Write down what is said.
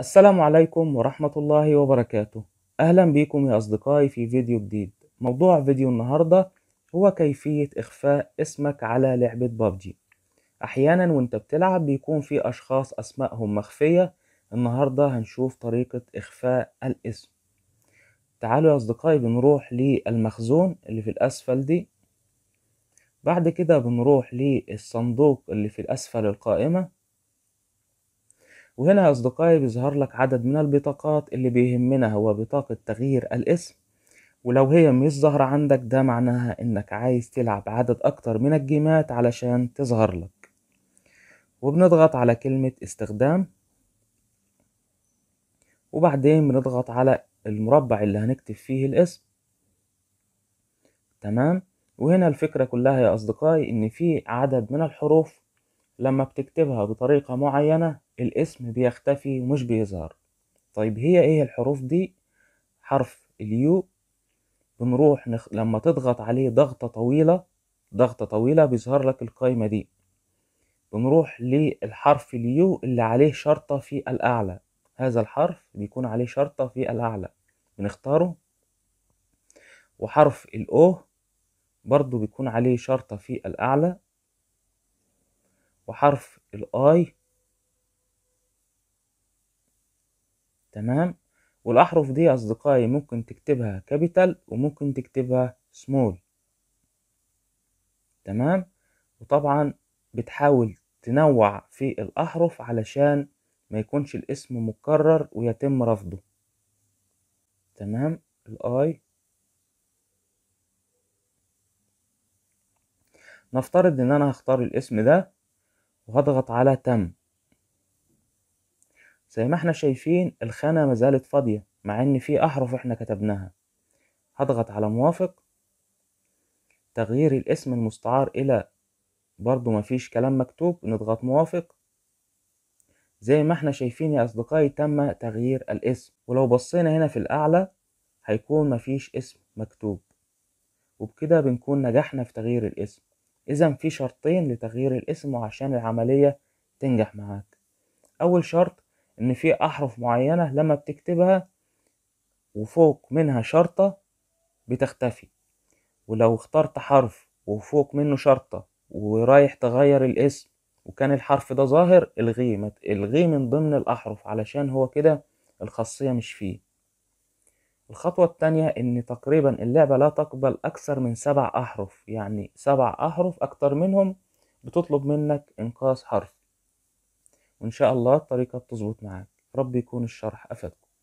السلام عليكم ورحمة الله وبركاته أهلا بكم يا أصدقائي في فيديو جديد موضوع فيديو النهاردة هو كيفية إخفاء اسمك على لعبة بابجي أحيانا وانت بتلعب بيكون في أشخاص أسمائهم مخفية النهاردة هنشوف طريقة إخفاء الاسم تعالوا يا أصدقائي بنروح للمخزون اللي في الأسفل دي بعد كده بنروح للصندوق اللي في الأسفل القائمة وهنا يا أصدقائي بيظهر لك عدد من البطاقات اللي بيهمنا هو بطاقة تغيير الاسم ولو هي مش ظاهرة عندك ده معناها إنك عايز تلعب عدد أكتر من الجيمات علشان تظهر لك وبنضغط على كلمة استخدام وبعدين بنضغط على المربع اللي هنكتب فيه الاسم تمام وهنا الفكرة كلها يا أصدقائي إن في عدد من الحروف لما بتكتبها بطريقة معينة الاسم بيختفي ومش بيظهر طيب هي ايه الحروف دي حرف اليو بنروح نخ... لما تضغط عليه ضغطة طويلة ضغطة طويلة بيظهر لك القايمة دي بنروح للحرف اليو اللي عليه شرطة في الأعلى هذا الحرف بيكون عليه شرطة في الأعلى بنختاره وحرف الأو برضو بيكون عليه شرطة في الأعلى وحرف الآي تمام والأحرف دي يا أصدقائي ممكن تكتبها كابيتال وممكن تكتبها سمول تمام وطبعا بتحاول تنوع في الأحرف علشان ما يكونش الاسم مكرر ويتم رفضه تمام الاي نفترض ان انا هختار الاسم ده وهضغط على تم زي ما احنا شايفين الخانة ما زالت فاضية مع ان في احرف احنا كتبناها هضغط على موافق تغيير الاسم المستعار الى برضو مفيش كلام مكتوب نضغط موافق زي ما احنا شايفين يا اصدقائي تم تغيير الاسم ولو بصينا هنا في الاعلى هيكون مفيش اسم مكتوب وبكده بنكون نجحنا في تغيير الاسم اذا في شرطين لتغيير الاسم وعشان العملية تنجح معاك اول شرط ان في احرف معينة لما بتكتبها وفوق منها شرطة بتختفي ولو اخترت حرف وفوق منه شرطة ورايح تغير الاسم وكان الحرف ده ظاهر الغيه الغيه من ضمن الأحرف علشان هو كده الخاصية مش فيه الخطوة التانية إن تقريبا اللعبة لا تقبل أكثر من سبع أحرف يعني سبع أحرف أكتر منهم بتطلب منك إنقاص حرف وإن شاء الله الطريقة بتظبط معاك رب يكون الشرح أفادكم